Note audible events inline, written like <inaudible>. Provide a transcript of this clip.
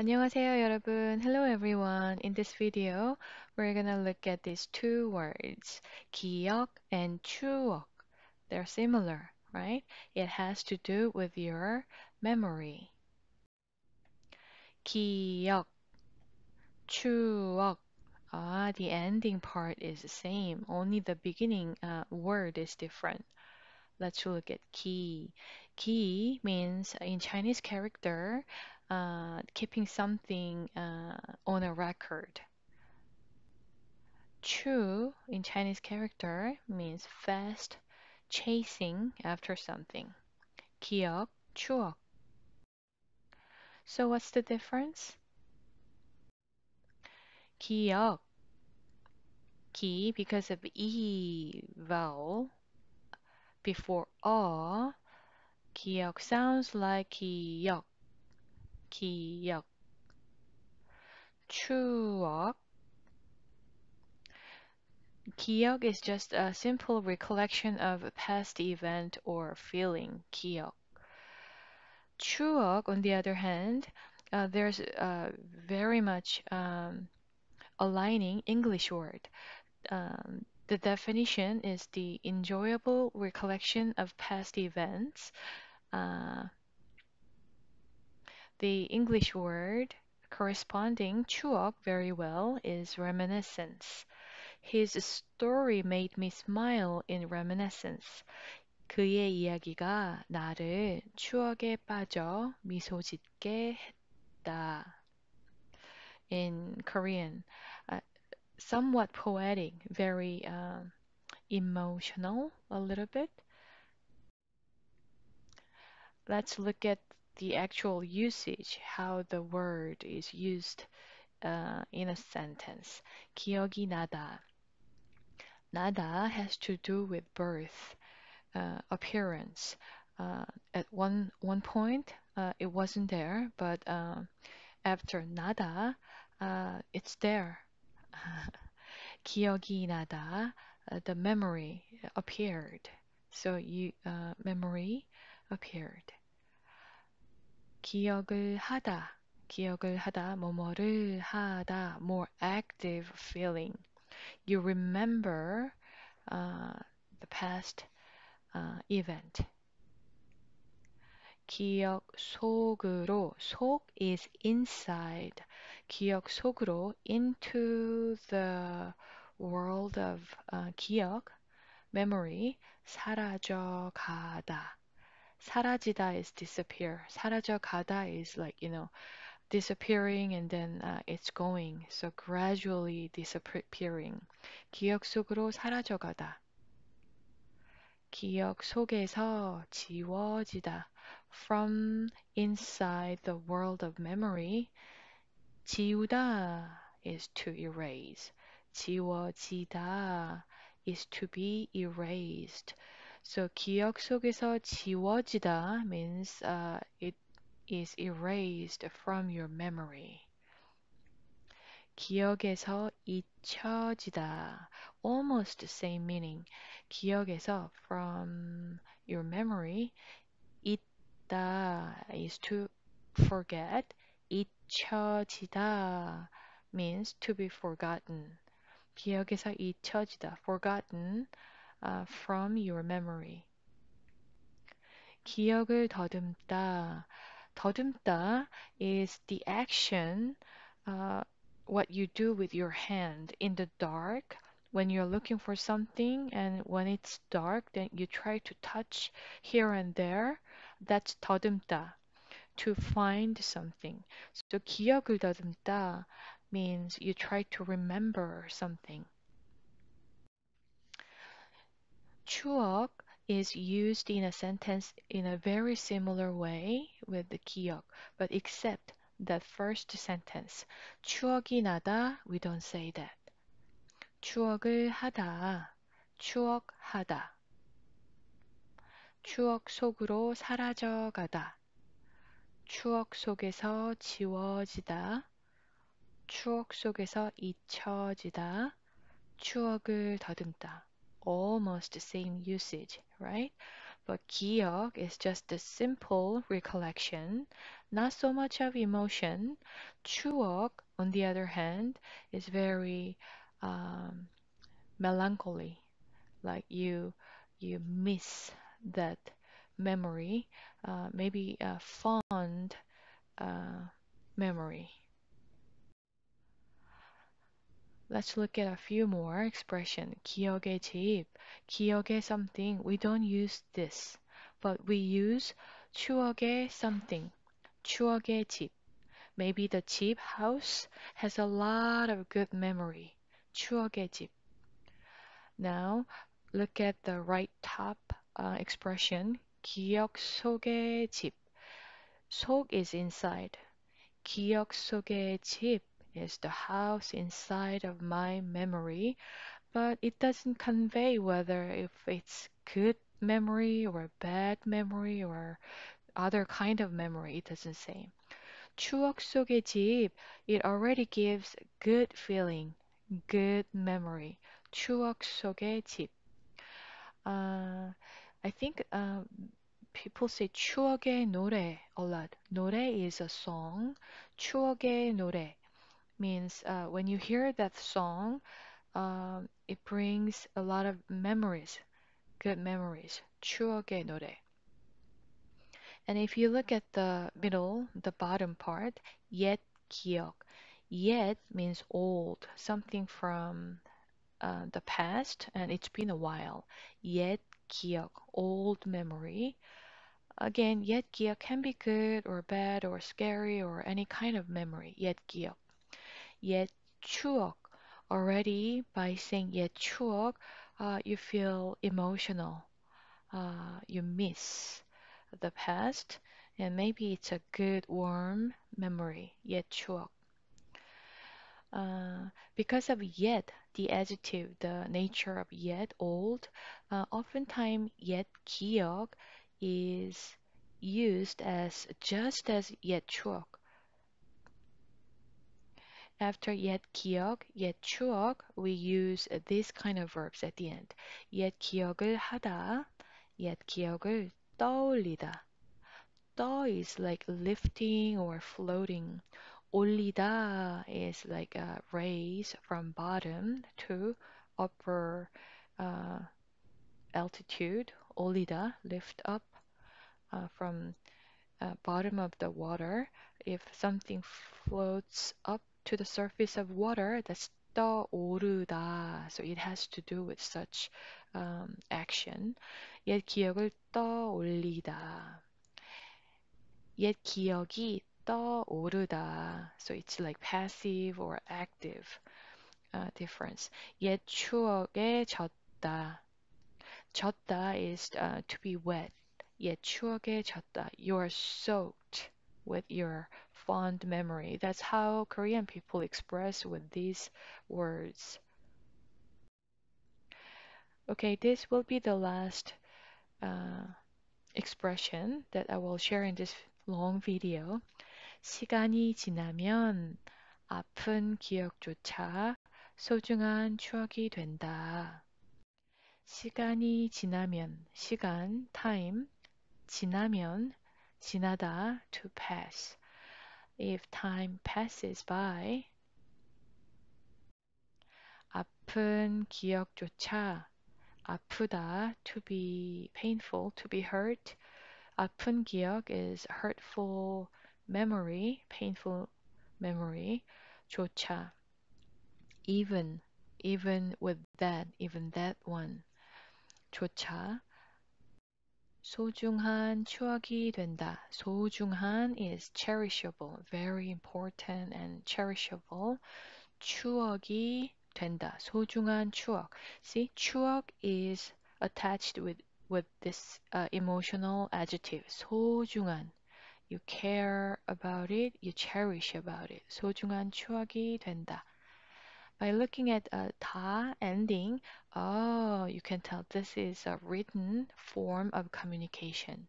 안녕하세요 여러분. Hello everyone. In this video, we're gonna look at these two words, 기억 and 추억. They're similar, right? It has to do with your memory. 기억, 추억. Ah, the ending part is the same. Only the beginning uh, word is different. Let's look at 기. 기 means in Chinese character, uh, keeping something uh, on a record. Chu in Chinese character means fast chasing after something. 기억, 추억. So what's the difference? 기억, 기 because of e vowel before a. 기억 sounds like 기억. 기억 추억 기억 is just a simple recollection of a past event or feeling 기억 추억 on the other hand uh, there's uh, very much um, aligning English word um, the definition is the enjoyable recollection of past events uh, the English word corresponding 추억 very well is reminiscence. His story made me smile in reminiscence. 그의 이야기가 나를 추억에 빠져 미소 짓게 했다. In Korean, uh, somewhat poetic, very uh, emotional a little bit. Let's look at the actual usage, how the word is used uh, in a sentence. 기억이 나다. Nada has to do with birth, uh, appearance. Uh, at one one point, uh, it wasn't there, but um, after nada, uh, it's there. <laughs> 기억이 나다. Uh, the memory appeared. So you memory appeared. 기억을 하다, 기억을 하다, 뭐뭐를 하다, more active feeling. You remember uh, the past uh, event. 기억 속으로, 속 is inside. 기억 속으로, into the world of uh, 기억, memory, 사라져 가다. 사라지다 is disappear. 사라져 가다 is like, you know, disappearing and then uh, it's going. So gradually disappearing. 기억 속으로 사라져 가다. 기억 속에서 지워지다. From inside the world of memory, 지우다 is to erase. 지워지다 is to be erased. So 기억 속에서 지워지다 means uh, it is erased from your memory. 기억에서 잊혀지다. Almost same meaning. 기억에서 from your memory 잊다 is to forget. 잊혀지다 means to be forgotten. 기억에서 잊혀지다. forgotten uh, from your memory. 기억을 더듬다. 더듬다 is the action, uh, what you do with your hand in the dark. When you're looking for something and when it's dark, then you try to touch here and there. That's 더듬다, to find something. So 기억을 더듬다 means you try to remember something. 추억 is used in a sentence in a very similar way with the 기억, but except that first sentence. 추억이 나다, we don't say that. 추억을 하다, 추억하다. 추억 속으로 사라져 가다. 추억 속에서 지워지다. 추억 속에서 잊혀지다. 추억을 더듬다. almost the same usage, right? But 기억 is just a simple recollection, not so much of emotion. Chuok, on the other hand, is very um, melancholy, like you you miss that memory, uh, maybe a fond uh, memory. Let's look at a few more expression. 기억에 집, 기억에 something. We don't use this, but we use 추억에 something, 추억에 집. Maybe the 집 house has a lot of good memory. 추억에 집. Now, look at the right top uh, expression. 기억 속에 집. 속 is inside. 기억 속에 집 is the house inside of my memory, but it doesn't convey whether if it's good memory or bad memory or other kind of memory. It doesn't say. 추억 속의 집, it already gives good feeling, good memory. 추억 속의 집. Uh, I think uh, people say 추억의 노래 a lot. 노래 is a song. 추억의 노래 means uh, when you hear that song, um, it brings a lot of memories, good memories. 추억의 노래. And if you look at the middle, the bottom part, 옛 기억. Yet means old, something from uh, the past, and it's been a while. Yet 기억, old memory. Again, yet 기억 can be good or bad or scary or any kind of memory. Yet 기억. Yet 추억. Already by saying yet 추억, uh, you feel emotional. Uh, you miss the past, and maybe it's a good warm memory. Yet 추억. Uh, because of yet, the adjective, the nature of yet, old, uh, oftentimes yet 기억 is used as just as yet 추억. After yet 기억, yet 추억, we use this kind of verbs at the end. yet 기억을 하다, yet 기억을 떠올리다. 떠 is like lifting or floating. 올리다 is like a raise from bottom to upper uh, altitude. 올리다, lift up uh, from uh, bottom of the water. If something floats up, to the surface of water. That's 떠오르다. So it has to do with such um, action. 옛 기억을 떠올리다. 옛 기억이 떠오르다. So it's like passive or active uh, difference. 옛 추억에 젖다. 젖다 is uh, to be wet. 옛 추억에 젖다. You are soaked with your fond memory. That's how Korean people express with these words. Okay, this will be the last uh, expression that I will share in this long video. 시간이 지나면 아픈 기억조차 소중한 추억이 된다. 시간이 지나면, 시간, time, 지나면 지나다 to pass. If time passes by 아픈 기억조차 아프다 to be painful to be hurt 아픈 기억 is hurtful memory painful memory 조차 even even with that even that one 조차 소중한 추억이 된다. 소중한 is cherishable, very important and cherishable. 추억이 된다. 소중한 추억. See, 추억 is attached with with this uh, emotional adjective. 소중한. You care about it. You cherish about it. 소중한 추억이 된다 by looking at a ta ending, oh, you can tell this is a written form of communication.